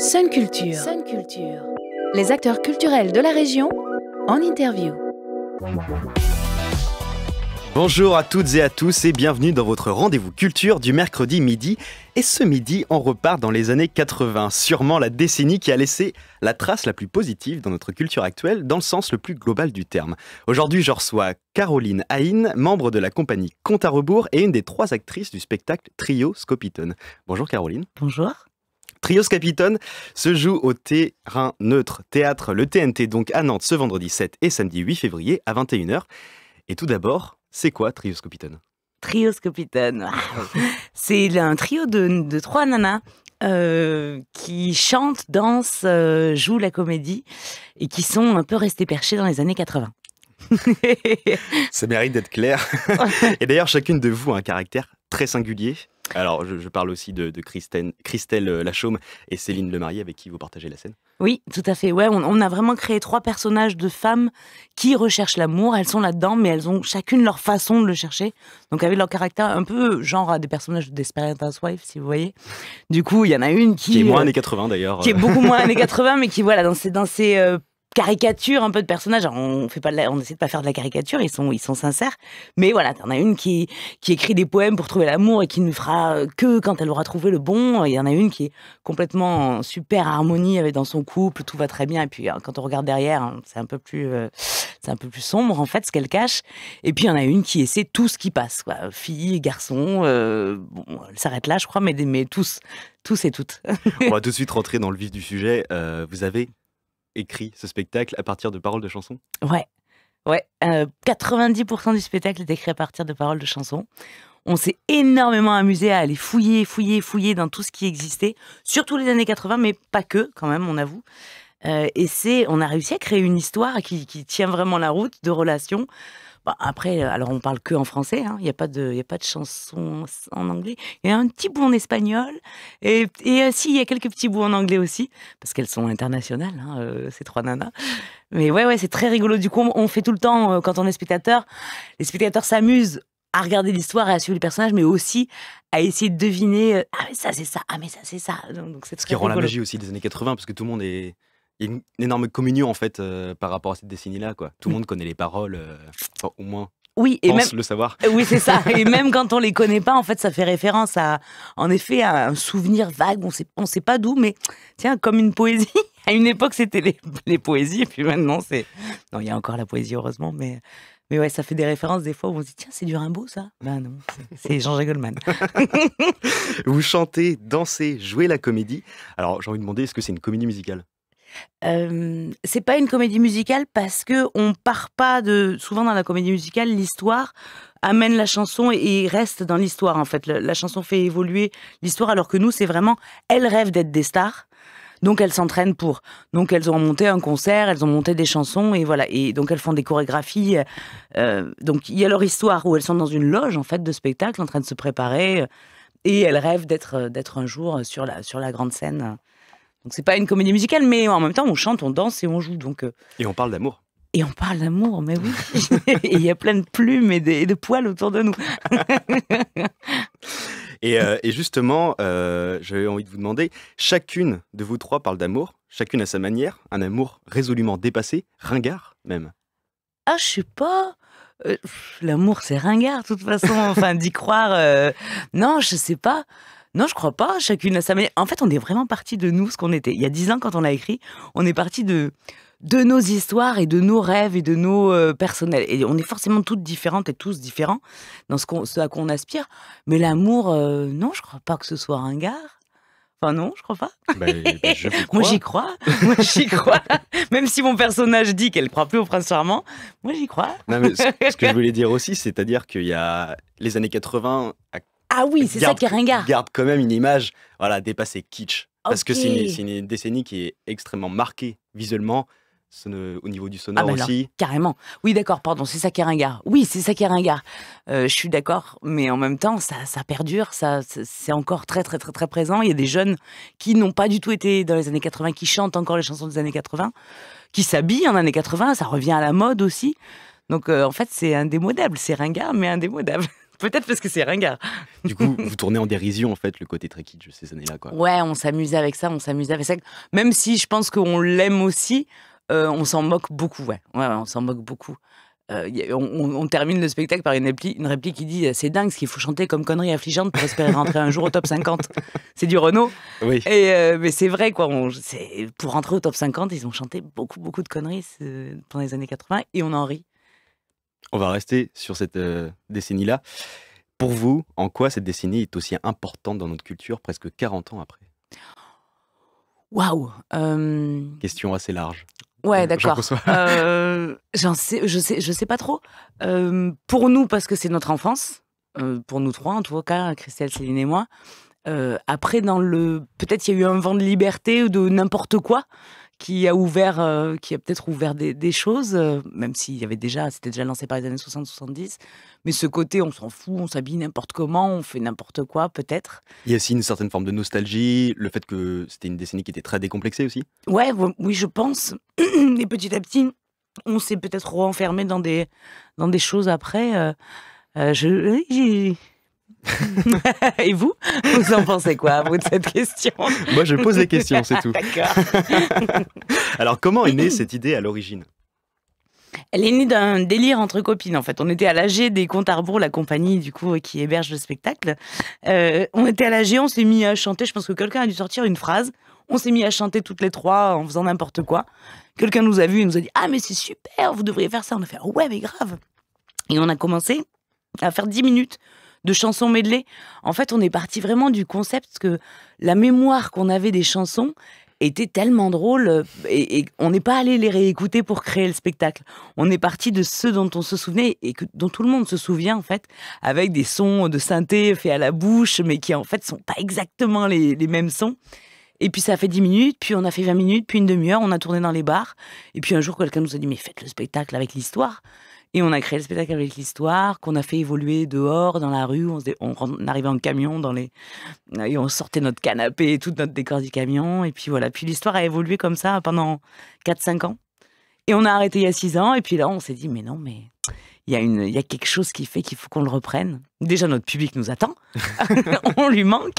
Sun Culture. Les acteurs culturels de la région en interview. Bonjour à toutes et à tous et bienvenue dans votre rendez-vous culture du mercredi midi. Et ce midi, on repart dans les années 80, sûrement la décennie qui a laissé la trace la plus positive dans notre culture actuelle, dans le sens le plus global du terme. Aujourd'hui, je reçois Caroline Haïn, membre de la compagnie Compte à rebours et une des trois actrices du spectacle Trio Scopiton. Bonjour Caroline. Bonjour. Trios Capitone se joue au terrain neutre théâtre, le TNT donc à Nantes ce vendredi 7 et samedi 8 février à 21h. Et tout d'abord, c'est quoi Trios Capitone Trios Capitone, ah c'est un trio de, trois nanas euh, qui chantent, dansent, euh, jouent la comédie et qui sont un peu restés perchés dans les années 80. Ça mérite d'être clair. et d'ailleurs, chacune de vous a un caractère très singulier alors, je, parle aussi de, Christelle, euh, Lachaume et Céline Lemarié, avec qui vous partagez la scène. Oui, tout à fait. Ouais, on, a vraiment créé trois personnages de femmes qui recherchent l'amour. Elles sont là-dedans, mais elles ont chacune leur façon de le chercher. Donc, avec leur caractère un peu genre à des personnages de Desperate si vous voyez. Du coup, il y en a une qui. Qui est moins euh, années 80 d'ailleurs. Qui est beaucoup moins années 80, mais qui, voilà, dans ces, dans euh, caricature un peu de personnages. on fait pas, de ne on essaie pas faire de la caricature. Ils sont, ils sont sincères. Mais voilà, t'en as une qui, qui écrit des poèmes pour trouver l'amour et qui ne fera euh, que quand elle aura trouvé le bon. Il y en a une qui est complètement en super harmonie avec dans son couple, tout va très bien. Et puis hein, quand on regarde derrière, hein, c'est un peu plus, euh, c'est un peu plus sombre en fait ce qu'elle cache. Et puis il y en a une qui essaie tout ce qui passe, quoi. fille, garçon. Euh, elle s'arrête là, je crois, mais, mais tous, tous et toutes. on va tout de suite rentrer dans le vif du sujet. vous avez écrit ce spectacle à partir de paroles de chansons Ouais, ouais. 90% euh, du spectacle est écrit à partir de paroles de chansons. On s'est énormément amusé à aller fouiller, fouiller, fouiller dans tout ce qui existait, surtout les années 80, mais pas que, quand même, on avoue. Euh, et c'est, on a réussi à créer une histoire qui, qui tient vraiment la route de relations bah, après, euh, alors on parle que en français, hein, il n'y a pas de, y a pas de chansons en anglais. Il y a un petit bout en espagnol et, et euh, si il y a quelques petits bouts en anglais aussi, parce qu'elles sont internationales, hein, euh, ces trois nanas. Mais ouais, ouais, c'est très rigolo. Du coup, on fait tout le temps quand on est spectateur. Les spectateurs s'amusent à regarder l'histoire et à suivre les personnages, mais aussi à essayer de deviner. ah mais ça c'est ça, ah mais ça c'est ça. Donc c'est ce qui rend la magie aussi des années 80 parce que tout le monde est y a une, énorme communion en fait euh, par rapport à cette décennie-là. Quoi. Tout le mm. monde connaît les paroles, euh, au moins. Oui, et même le savoir. Euh, oui, c'est ça. et même quand on les connaît pas, en fait, ça fait référence à, en effet, à un souvenir vague. On sait, on sait pas d'où, mais tiens, comme une poésie. À une époque, c'était les, poésies, et puis maintenant, c'est. Non, il y a encore la poésie, heureusement, mais. Mais ouais, ça fait des références des fois où on se dit tiens, c'est du Rimbaud ça Ben non, c'est Jean-Jacques Goldman. vous chantez, dansez, jouez la comédie. Alors j'ai envie de demander est-ce que c'est une comédie musicale euh, c'est pas une comédie musicale parce que on part pas de souvent dans la comédie musicale l'histoire amène la chanson et, reste dans l'histoire en fait la, chanson fait évoluer l'histoire alors que nous c'est vraiment elles rêvent d'être des stars donc elles s'entraînent pour donc elles ont monté un concert elles ont monté des chansons et voilà et donc elles font des chorégraphies euh, euh, donc il y a leur histoire où elles sont dans une loge en fait de spectacle en train de se préparer et elles rêvent d'être d'être un jour sur la sur la grande scène donc c'est pas une comédie musicale, mais en même temps, on chante, on danse et on joue. Donc euh, et on parle d'amour. Et on parle d'amour, mais oui. il y a plein de plumes et de, poils autour de nous. Euh, et, justement, euh, j'avais envie de vous demander, chacune de vous trois parle d'amour, chacune à sa manière, un amour résolument dépassé, ringard même. Ah, je sais pas. L'amour, c'est ringard, de toute façon. Enfin, d'y croire. non, je sais pas. Non, je crois pas. Chacune a sa manière. En fait, on est vraiment parti de nous, ce qu'on était. Il y a dix ans, quand on l'a écrit, on est parti de de nos histoires et de nos rêves et de nos euh, personnels. Et on est forcément toutes différentes et tous différents dans ce, qu'on, ce à quoi on aspire. Mais l'amour, euh, non, je crois pas que ce soit un gars. Enfin non, je crois pas. Bah, bah, moi j'y crois. Moi j'y crois. Même si mon personnage dit qu'elle croit plus au prince charmant, moi j'y crois. ce, que je voulais dire aussi, c'est-à-dire qu'il y a les années 80, à ah oui, c'est ça qui est ringard. Garde quand même une image, voilà, dépassée kitsch. Parce que c'est une, décennie qui est extrêmement marquée visuellement, au niveau du sonore ah bah Carrément. Oui, d'accord, pardon, c'est ça qui est ringard. Oui, c'est ça qui est ringard. Euh, je suis d'accord, mais en même temps, ça, perdure, ça, c'est encore très, très, très, très présent. Il y a des jeunes qui n'ont pas du tout été dans les années 80, qui chantent encore les chansons des années 80, qui s'habillent en années 80, ça revient à la mode aussi. Donc, euh, en fait, c'est indémodable. C'est ringard, mais indémodable. Peut-être parce que c'est ringard. Du coup, vous tournez en dérision, en fait, le côté très kitsch ces années-là, quoi. Ouais, on s'amusait avec ça, on s'amusait avec ça. Même si je pense qu'on l'aime aussi, euh, on s'en moque beaucoup, ouais. on s'en moque beaucoup. Euh, on, termine le spectacle par une, réplique, qui dit euh, C'est dingue ce qu'il faut chanter comme connerie affligeante pour espérer rentrer un jour au top 50. C'est du Renault. Oui. Et, mais c'est vrai, quoi. On, pour rentrer au top 50, ils ont chanté beaucoup, beaucoup de conneries pendant les années 80 et on en rit. On va rester sur cette euh, décennie-là. Pour vous, en quoi cette décennie est aussi importante dans notre culture presque 40 ans après Waouh euh, Question assez large. Ouais, euh, d'accord. euh, sais, je sais, je sais pas trop. pour nous, parce que c'est notre enfance, pour nous trois en tout cas, Christelle, Céline et moi. après, dans le, peut-être il y a eu un vent de liberté ou de n'importe quoi qui a ouvert, euh, qui a peut-être ouvert des, choses, euh, même s'il y avait déjà, c'était déjà lancé par les années 60-70. Mais ce côté, on s'en fout, on s'habille n'importe comment, on fait n'importe quoi, peut-être. Il y a aussi une certaine forme de nostalgie, le fait que c'était une décennie qui était très décomplexée aussi. Ouais, oui, je pense. Et petit à petit, on s'est peut-être renfermé dans des, dans des choses après. Euh, je, Et vous, vous en pensez quoi, à vous, de cette question Moi, je pose les questions, c'est tout. Alors, comment est née cette idée à l'origine elle est née d'un délire entre copines, en fait. On était à l'AG des comptes arbour la compagnie, du coup, qui héberge le spectacle. Euh, on était à l'AG, on s'est mis à chanter. Je pense que quelqu'un a dû sortir une phrase. On s'est mis à chanter toutes les trois en faisant n'importe quoi. Quelqu'un nous a vus et nous a dit Ah, mais c'est super, vous devriez faire ça. On a fait Ouais, mais grave. Et on a commencé à faire 10 minutes de chansons mêlées. En fait, on est parti vraiment du concept que la mémoire qu'on avait des chansons était tellement drôle euh, et, on n'est pas allé les réécouter pour créer le spectacle. On est parti de ceux dont on se souvenait et que, dont tout le monde se souvient en fait, avec des sons de synthé faits à la bouche, mais qui en fait sont pas exactement les, les mêmes sons. Et puis ça a fait 10 minutes, puis on a fait 20 minutes, puis une demi-heure, on a tourné dans les bars. Et puis un jour, quelqu'un nous a dit, mais faites le spectacle avec l'histoire. Et on a créé le spectacle avec l'histoire, qu'on a fait évoluer dehors, dans la rue. On, on, arrivait en camion dans les, et on sortait notre canapé et tout notre décor du camion. Et puis voilà. Puis l'histoire a évolué comme ça pendant 4-5 ans. Et on a arrêté il y a 6 ans. Et puis là, on s'est dit, mais non, mais il y, a une, il y a quelque chose qui fait qu'il faut qu'on le reprenne. Déjà, notre public nous attend. on lui manque.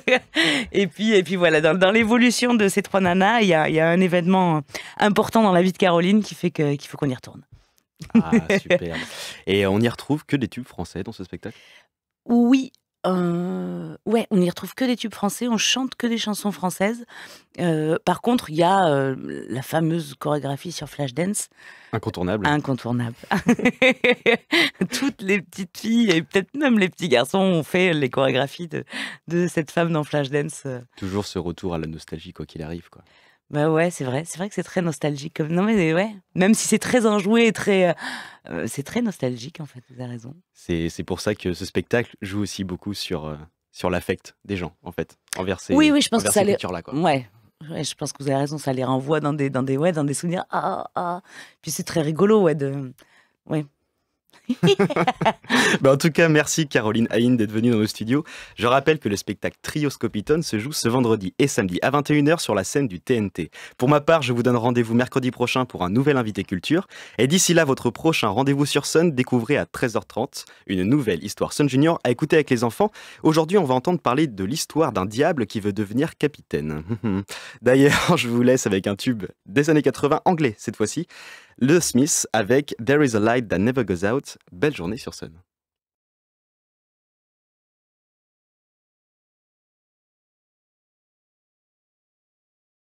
et, puis, et puis voilà, dans, l'évolution de ces trois nanas, il y, a, y a, un événement important dans la vie de Caroline qui fait qu'il faut qu'on y retourne. Ah, super. Et on n'y retrouve que des tubes français dans ce spectacle Oui. Euh, ouais, on n'y retrouve que des tubes français, on chante que des chansons françaises. Euh, par contre, il y a euh, la fameuse chorégraphie sur Flashdance. Incontournable. Incontournable. Toutes les petites filles et peut-être même les petits garçons ont fait les chorégraphies de, de cette femme dans Flashdance. Toujours ce retour à la nostalgie, quoi qu'il arrive. quoi. Bah ouais, c'est vrai. C'est vrai que c'est très nostalgique. Non, mais ouais. Même si c'est très enjoué, très, euh, euh, c'est très nostalgique, en fait. Vous avez raison. C'est pour ça que ce spectacle joue aussi beaucoup sur, euh, sur l'affect des gens, en fait, envers ces, oui, oui, je pense que ça là Ouais. je pense que vous avez raison. Ça les renvoie dans des, dans des, ouais, dans des souvenirs. Ah, ah. ah. Puis c'est très rigolo, ouais, de... Ouais, Ben, en tout cas, merci Caroline Haïn d'être venue dans nos studios. Je rappelle que le spectacle Trioscopiton se joue ce vendredi et samedi à 21h sur la scène du TNT. Pour ma part, je vous donne rendez-vous mercredi prochain pour un nouvel invité culture. Et d'ici là, votre prochain rendez-vous sur Sun, découvrez à 13h30 une nouvelle histoire Sun Junior à écouter avec les enfants. Aujourd'hui, on va entendre parler de l'histoire d'un diable qui veut devenir capitaine. D'ailleurs, je vous laisse avec un tube des années 80 anglais cette fois-ci. Le Smith avec There is a light that never goes out. Belle journée sur Sun.